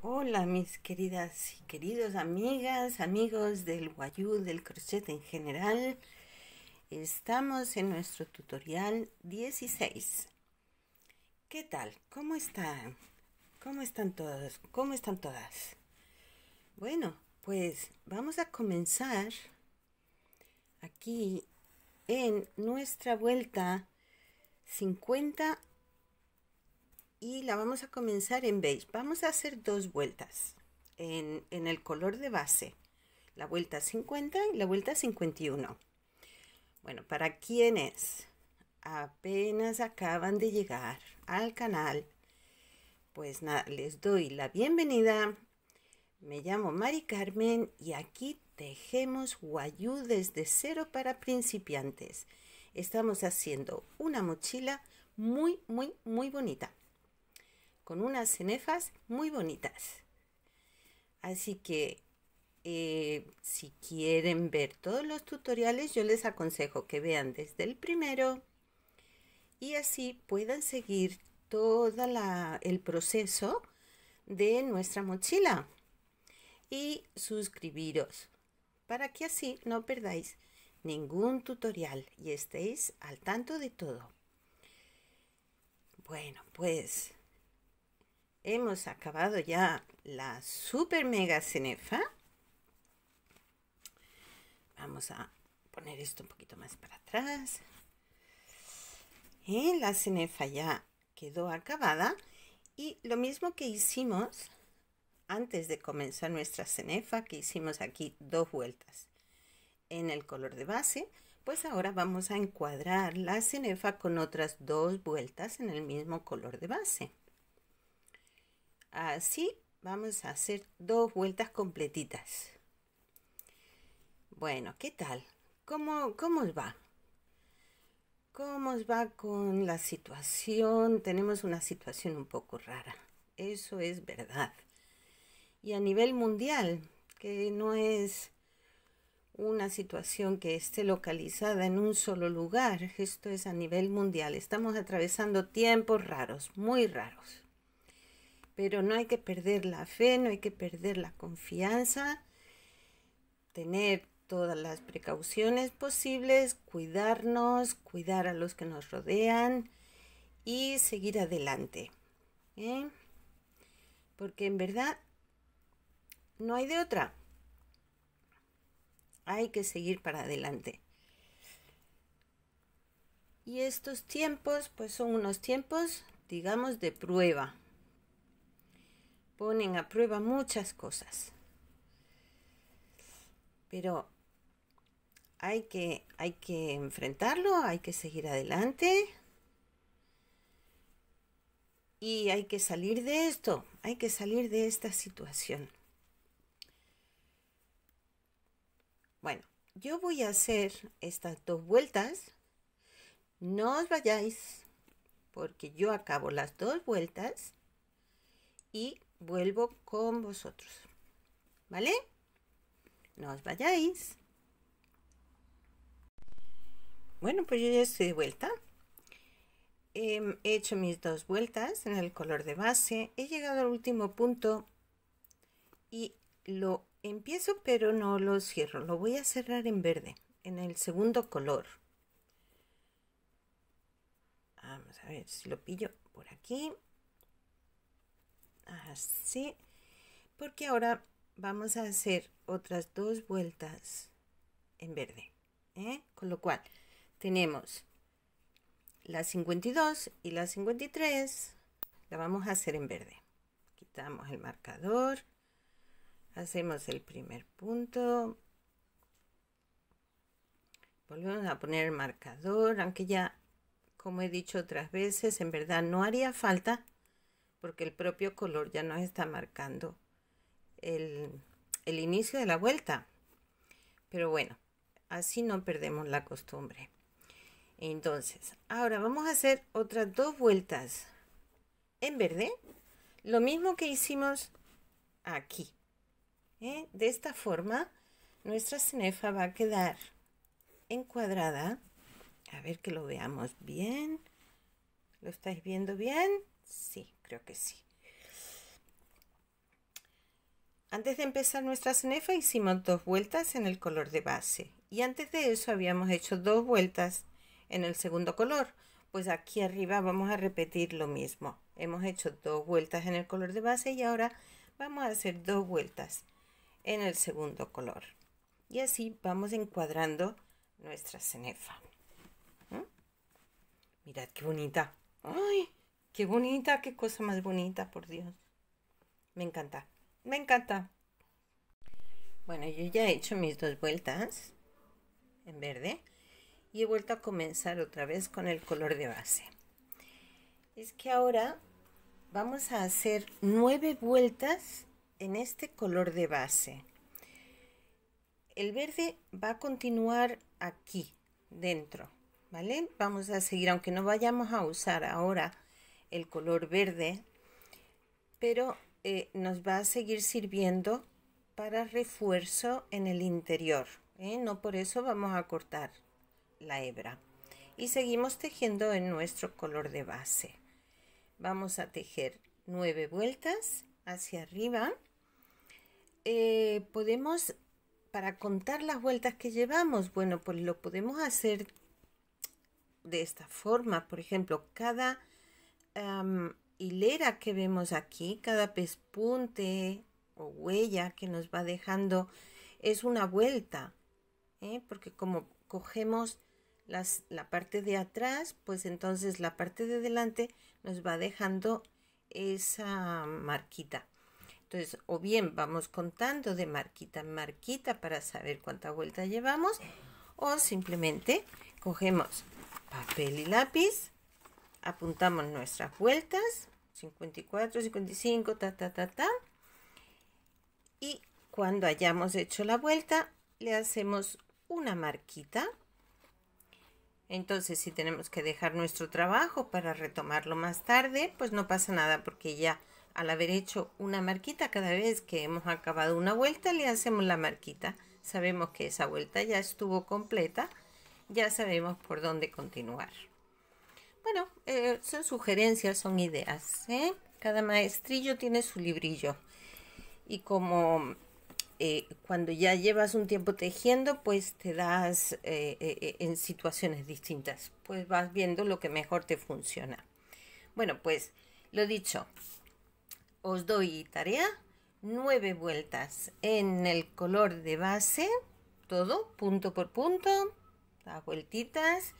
Hola mis queridas y queridos amigas, amigos del guayú, del crochet en general. Estamos en nuestro tutorial 16. ¿Qué tal? ¿Cómo están? ¿Cómo están todos? ¿Cómo están todas? Bueno, pues vamos a comenzar aquí en nuestra vuelta 50 y la vamos a comenzar en beige. Vamos a hacer dos vueltas en, el color de base, la vuelta 50 y la vuelta 51. Bueno, para quienes apenas acaban de llegar al canal, pues nada, les doy la bienvenida. Me llamo Mari Carmen y aquí tejemos guayú desde cero para principiantes. Estamos haciendo una mochila muy, muy, muy bonita con unas cenefas muy bonitas. Así que eh, si quieren ver todos los tutoriales, yo les aconsejo que vean desde el primero y así puedan seguir todo el proceso de nuestra mochila y suscribiros para que así no perdáis ningún tutorial y estéis al tanto de todo. Bueno, pues hemos acabado ya la super mega cenefa. Vamos a poner esto un poquito más para atrás. La cenefa ya quedó acabada. Y lo mismo que hicimos antes de comenzar nuestra cenefa, que hicimos aquí dos vueltas en el color de base, pues ahora vamos a encuadrar la cenefa con otras dos vueltas en el mismo color de base. Así vamos a hacer dos vueltas completitas. Bueno, ¿qué tal? ¿Cómo, os va? ¿Cómo os va con la situación? Tenemos una situación un poco rara. Eso es verdad. Y a nivel mundial, que no es una situación que esté localizada en un solo lugar, esto es a nivel mundial. Estamos atravesando tiempos raros, muy raros. Pero no hay que perder la fe, no hay que perder la confianza, tener todas las precauciones posibles, cuidarnos, cuidar a los que nos rodean y seguir adelante. ¿eh? Porque en verdad no hay de otra. Hay que seguir para adelante. Y estos tiempos, pues son unos tiempos, digamos, de prueba ponen a prueba muchas cosas. Pero hay que, hay que enfrentarlo, hay que seguir adelante. Y hay que salir de esto, hay que salir de esta situación. Bueno, yo voy a hacer estas dos vueltas. No os vayáis, porque yo acabo las dos vueltas y vuelvo con vosotros. ¿Vale? No os vayáis. Bueno, pues yo ya estoy de vuelta. Em, he hecho mis dos vueltas en el color de base. He llegado al último punto y lo empiezo pero no lo cierro. Lo voy a cerrar en verde, en el segundo color. Vamos a ver si lo pillo por aquí. ¿sí? Porque ahora vamos a hacer otras dos vueltas en verde, ¿eh? Con lo cual tenemos la 52 y la 53, la vamos a hacer en verde. Quitamos el marcador, hacemos el primer punto, volvemos a poner el marcador, aunque ya, como he dicho otras veces, en verdad no haría falta porque el propio color ya nos está marcando el, inicio de la vuelta. Pero bueno, así no perdemos la costumbre. Entonces, ahora vamos a hacer otras dos vueltas en verde. Lo mismo que hicimos aquí. ¿eh? De esta forma, nuestra cenefa va a quedar encuadrada. A ver que lo veamos bien. ¿Lo estáis viendo bien? Sí creo que sí. Antes de empezar nuestra cenefa hicimos dos vueltas en el color de base y antes de eso habíamos hecho dos vueltas en el segundo color. Pues aquí arriba vamos a repetir lo mismo. Hemos hecho dos vueltas en el color de base y ahora vamos a hacer dos vueltas en el segundo color. Y así vamos encuadrando nuestra cenefa. ¿Mm? Mirad qué bonita. ¡Ay! Qué bonita, qué cosa más bonita, por Dios. Me encanta, me encanta. Bueno, yo ya he hecho mis dos vueltas en verde y he vuelto a comenzar otra vez con el color de base. Es que ahora vamos a hacer nueve vueltas en este color de base. El verde va a continuar aquí, dentro, ¿vale? Vamos a seguir, aunque no vayamos a usar ahora el color verde, pero eh, nos va a seguir sirviendo para refuerzo en el interior. ¿eh? No por eso vamos a cortar la hebra. Y seguimos tejiendo en nuestro color de base. Vamos a tejer nueve vueltas hacia arriba. Eh, podemos, para contar las vueltas que llevamos, bueno, pues lo podemos hacer de esta forma. Por ejemplo, cada hilera que vemos aquí, cada pespunte o huella que nos va dejando es una vuelta, ¿eh? porque como cogemos la parte de atrás, pues entonces la parte de delante nos va dejando esa marquita. Entonces, o bien vamos contando de marquita en marquita para saber cuánta vuelta llevamos, o simplemente cogemos papel y lápiz apuntamos nuestras vueltas, 54, 55, ta, ta, ta, ta. Y cuando hayamos hecho la vuelta, le hacemos una marquita. Entonces, si tenemos que dejar nuestro trabajo para retomarlo más tarde, pues no pasa nada porque ya al haber hecho una marquita cada vez que hemos acabado una vuelta, le hacemos la marquita. Sabemos que esa vuelta ya estuvo completa, ya sabemos por dónde continuar. Bueno, eh, son sugerencias, son ideas. ¿eh? Cada maestrillo tiene su librillo. Y como eh, cuando ya llevas un tiempo tejiendo, pues te das en situaciones distintas. Pues vas viendo lo que mejor te funciona. Bueno, pues lo dicho, os doy tarea. Nueve vueltas en el color de base, todo, punto por punto, las vueltitas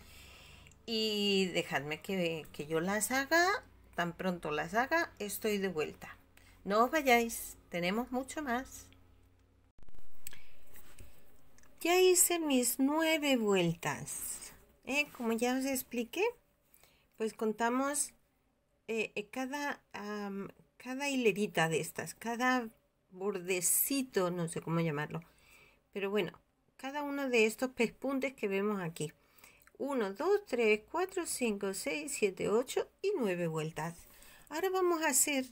y dejadme que, yo las haga, tan pronto las haga, estoy de vuelta. No os vayáis, tenemos mucho más. Ya hice mis nueve vueltas. ¿eh? Como ya os expliqué, pues contamos eh, eh, cada, cada hilerita de estas, cada bordecito, no sé cómo llamarlo. Pero bueno, cada uno de estos pespuntes que vemos aquí. 1, 2, 3, 4, 5, 6, 7, 8 y 9 vueltas. Ahora vamos a hacer,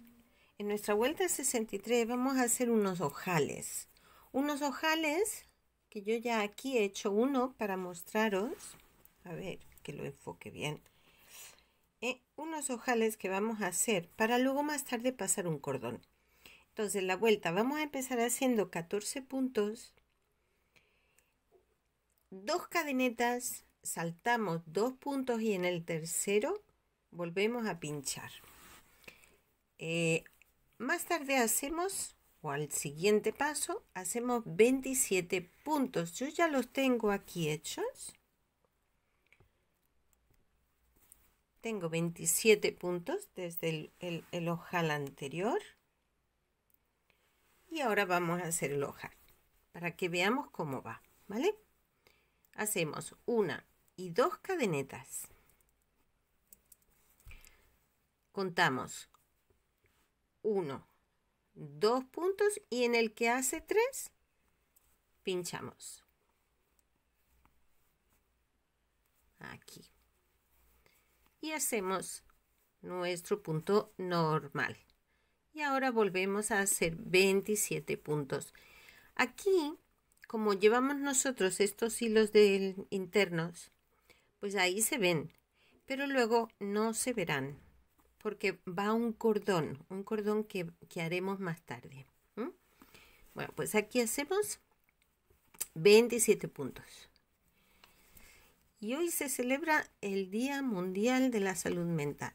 en nuestra vuelta 63, vamos a hacer unos ojales. Unos ojales que yo ya aquí he hecho uno para mostraros. A ver, que lo enfoque bien. Eh, unos ojales que vamos a hacer para luego más tarde pasar un cordón. Entonces la vuelta vamos a empezar haciendo 14 puntos, dos cadenetas saltamos dos puntos y en el tercero volvemos a pinchar. Eh, más tarde hacemos, o al siguiente paso, hacemos 27 puntos. Yo ya los tengo aquí hechos. Tengo 27 puntos desde el, el ojal anterior. Y ahora vamos a hacer el ojal para que veamos cómo va, ¿vale? Hacemos una, y dos cadenetas. Contamos 1, 2 puntos y en el que hace 3 pinchamos. Aquí. Y hacemos nuestro punto normal. Y ahora volvemos a hacer 27 puntos. Aquí, como llevamos nosotros estos hilos de internos, pues ahí se ven, pero luego no se verán, porque va un cordón, un cordón que, haremos más tarde. Bueno, pues aquí hacemos 27 puntos. Y hoy se celebra el Día Mundial de la Salud Mental.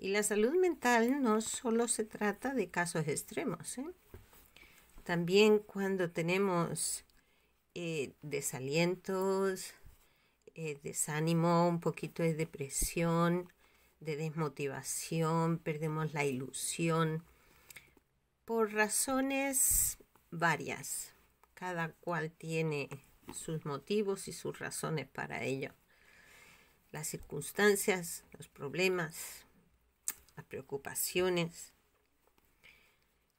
Y la salud mental no solo se trata de casos extremos, ¿eh? también cuando tenemos eh, desalientos, eh, desánimo, un poquito de depresión, de desmotivación, perdemos la ilusión, por razones varias. Cada cual tiene sus motivos y sus razones para ello. Las circunstancias, los problemas, las preocupaciones,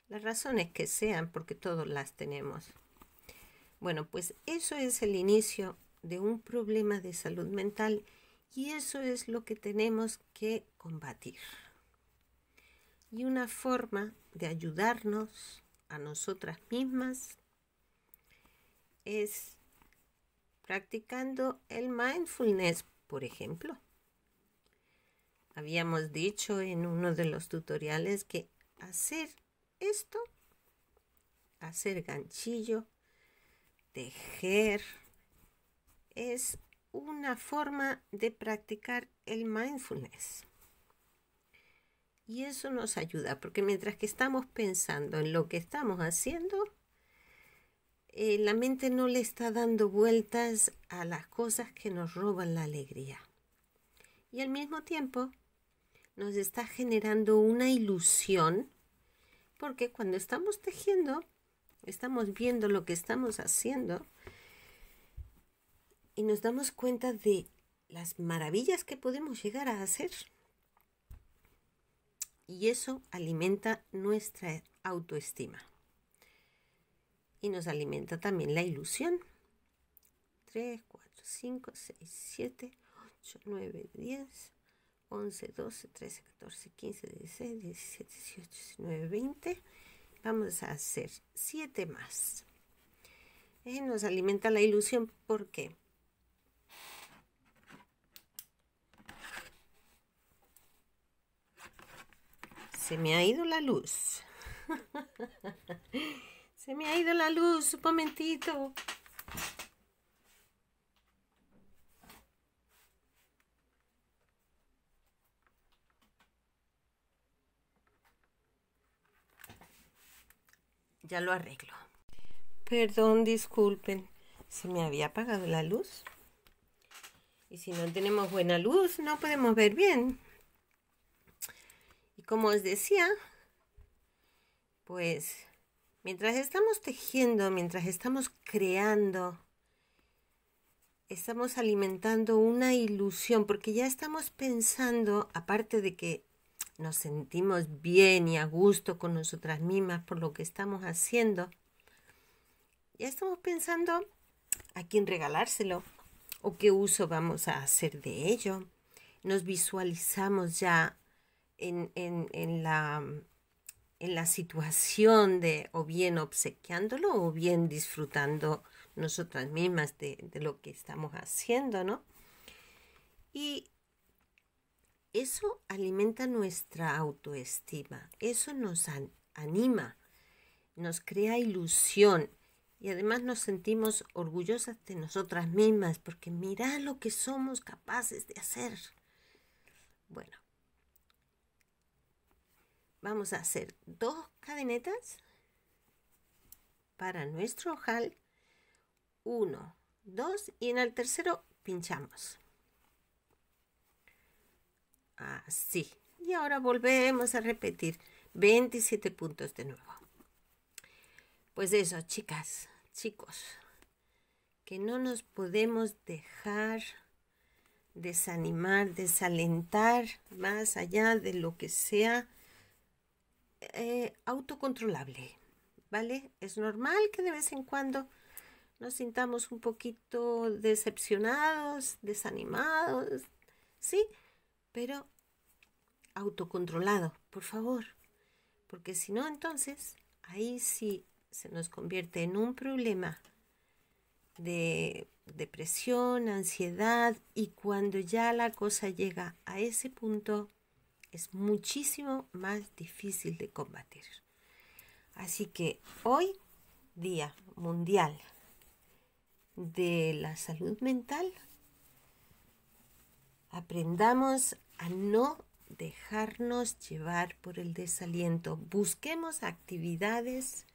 las razones que sean, porque todos las tenemos. Bueno, pues eso es el inicio de un problema de salud mental y eso es lo que tenemos que combatir. Y una forma de ayudarnos a nosotras mismas es practicando el mindfulness, por ejemplo. Habíamos dicho en uno de los tutoriales que hacer esto, hacer ganchillo, tejer, es una forma de practicar el mindfulness. Y eso nos ayuda, porque mientras que estamos pensando en lo que estamos haciendo, eh, la mente no le está dando vueltas a las cosas que nos roban la alegría. Y al mismo tiempo nos está generando una ilusión, porque cuando estamos tejiendo, estamos viendo lo que estamos haciendo, y nos damos cuenta de las maravillas que podemos llegar a hacer. Y eso alimenta nuestra autoestima. Y nos alimenta también la ilusión. 3, 4, 5, 6, 7, 8, 9, 10, 11, 12, 13, 14, 15, 16, 17, 18, 19, 20. Vamos a hacer 7 más. Y eh, nos alimenta la ilusión. ¿Por qué? Se me ha ido la luz. Se me ha ido la luz, un momentito. Ya lo arreglo. Perdón, disculpen. Se me había apagado la luz. Y si no tenemos buena luz, no podemos ver bien como os decía, pues mientras estamos tejiendo, mientras estamos creando, estamos alimentando una ilusión, porque ya estamos pensando, aparte de que nos sentimos bien y a gusto con nosotras mismas por lo que estamos haciendo, ya estamos pensando a quién regalárselo o qué uso vamos a hacer de ello. Nos visualizamos ya en, en, en, la, en la situación de o bien obsequiándolo o bien disfrutando nosotras mismas de, lo que estamos haciendo, ¿no? Y eso alimenta nuestra autoestima, eso nos anima, nos crea ilusión y además nos sentimos orgullosas de nosotras mismas porque mira lo que somos capaces de hacer. Bueno, vamos a hacer dos cadenetas para nuestro ojal Uno, dos, y en el tercero pinchamos así y ahora volvemos a repetir 27 puntos de nuevo pues eso chicas chicos que no nos podemos dejar desanimar desalentar más allá de lo que sea eh, autocontrolable, ¿vale? Es normal que de vez en cuando nos sintamos un poquito decepcionados, desanimados, ¿sí? Pero autocontrolado, por favor, porque si no, entonces ahí sí se nos convierte en un problema de depresión, ansiedad y cuando ya la cosa llega a ese punto, es muchísimo más difícil de combatir. Así que hoy, Día Mundial de la Salud Mental, aprendamos a no dejarnos llevar por el desaliento. Busquemos actividades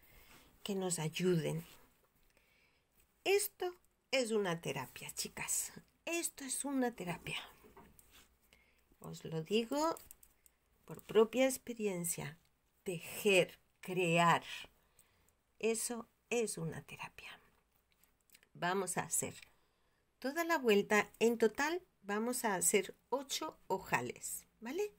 que nos ayuden. Esto es una terapia, chicas. Esto es una terapia. Os lo digo por propia experiencia, tejer, crear. Eso es una terapia. Vamos a hacer toda la vuelta. En total vamos a hacer 8 ojales, ¿vale?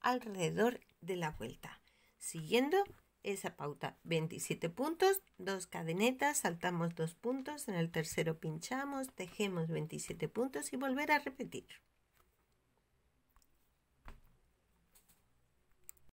Alrededor de la vuelta. Siguiendo esa pauta, 27 puntos, dos cadenetas, saltamos dos puntos, en el tercero pinchamos, tejemos 27 puntos y volver a repetir.